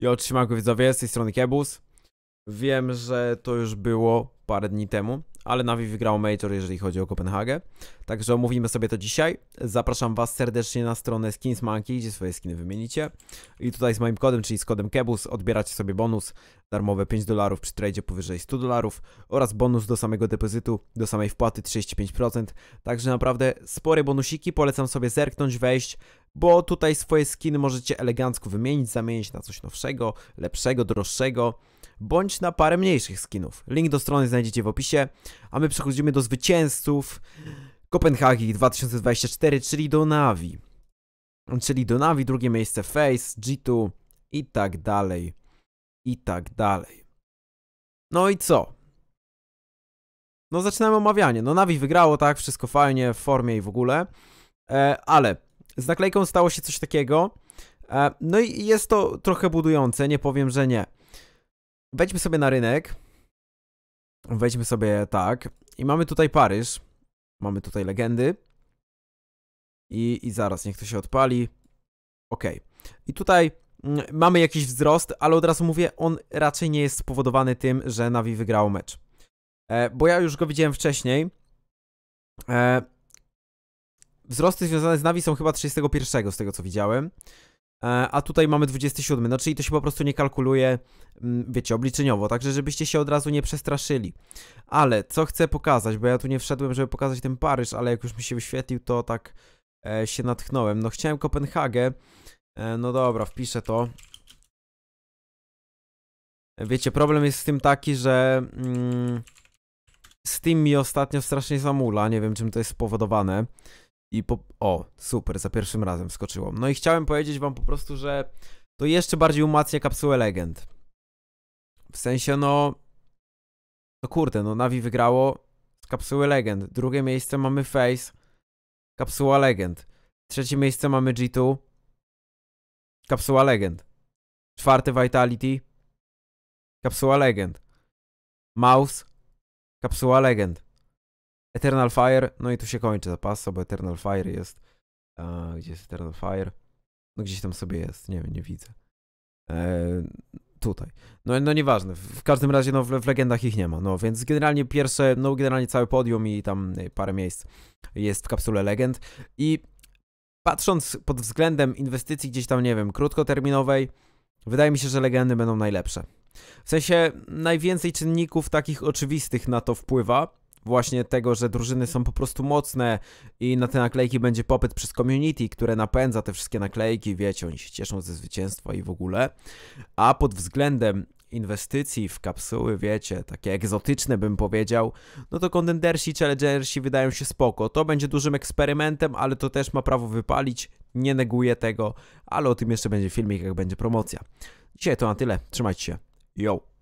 I otrzymałem go widzowie, z tej strony Kebus. Wiem, że to już było parę dni temu, ale Navi wygrał Major, jeżeli chodzi o Kopenhagę. Także omówimy sobie to dzisiaj. Zapraszam Was serdecznie na stronę Skins Monkey, gdzie swoje skiny wymienicie. I tutaj z moim kodem, czyli z kodem KEBUS, odbieracie sobie bonus darmowe 5 dolarów przy tradzie powyżej 100 dolarów oraz bonus do samego depozytu, do samej wpłaty 35%. Także naprawdę spore bonusiki, polecam sobie zerknąć, wejść, bo tutaj swoje skiny możecie elegancko wymienić, zamienić na coś nowszego, lepszego, droższego bądź na parę mniejszych skinów. Link do strony znajdziecie w opisie, a my przechodzimy do zwycięzców Kopenhagi 2024, czyli do Navi. Czyli do Navi, drugie miejsce Face, G2 i tak dalej, i tak dalej. No i co? No zaczynamy omawianie. No Navi wygrało, tak, wszystko fajnie, w formie i w ogóle. E, ale z naklejką stało się coś takiego. E, no i jest to trochę budujące, nie powiem, że nie wejdźmy sobie na rynek. Wejdźmy sobie tak. I mamy tutaj Paryż. Mamy tutaj legendy. I, i zaraz, niech to się odpali. Ok. I tutaj mm, mamy jakiś wzrost, ale od razu mówię, on raczej nie jest spowodowany tym, że Navi wygrało mecz. E, bo ja już go widziałem wcześniej. E, wzrosty związane z Navi są chyba 31, z tego co widziałem. E, a tutaj mamy 27, no czyli to się po prostu nie kalkuluje, mm, wiecie, obliczeniowo, także żebyście się od razu nie przestraszyli. Ale co chcę pokazać, bo ja tu nie wszedłem, żeby pokazać ten Paryż, ale jak już mi się wyświetlił, to tak e, się natchnąłem. No chciałem Kopenhagę, e, no dobra, wpiszę to. Wiecie, problem jest z tym taki, że mm, Steam mi ostatnio strasznie zamula, nie wiem czym to jest spowodowane. I po... O, super, za pierwszym razem wskoczyło. No i chciałem powiedzieć wam po prostu, że to jeszcze bardziej umacnia kapsułę legend. W sensie, no... No kurde, no Navi wygrało z kapsuły legend. Drugie miejsce mamy Face, kapsuła legend. Trzecie miejsce mamy G2, kapsuła legend. Czwarte Vitality, kapsuła legend. Mouse, kapsuła legend. Eternal Fire, no i tu się kończy zapas, bo Eternal Fire jest. A, gdzie jest Eternal Fire? No gdzieś tam sobie jest, nie wiem, nie widzę. E, tutaj. No, no nieważne, w każdym razie no, w, w, legendach ich nie ma, no więc generalnie pierwsze, no generalnie całe podium i tam e, parę miejsc jest w kapsule legend i patrząc pod względem inwestycji gdzieś tam, nie wiem, krótkoterminowej, wydaje mi się, że legendy będą najlepsze. W sensie najwięcej czynników takich oczywistych na to wpływa, właśnie tego, że drużyny są po prostu mocne i na te naklejki będzie popyt przez community, które napędza te wszystkie naklejki, wiecie, oni się cieszą ze zwycięstwa i w ogóle. A pod względem inwestycji w kapsuły, wiecie, takie egzotyczne bym powiedział, no to kontendersi i challengersi wydają się spoko. To będzie dużym eksperymentem, ale to też ma prawo wypalić, nie neguję tego, ale o tym jeszcze będzie filmik, jak będzie promocja. Dzisiaj to na tyle, trzymajcie się, yo!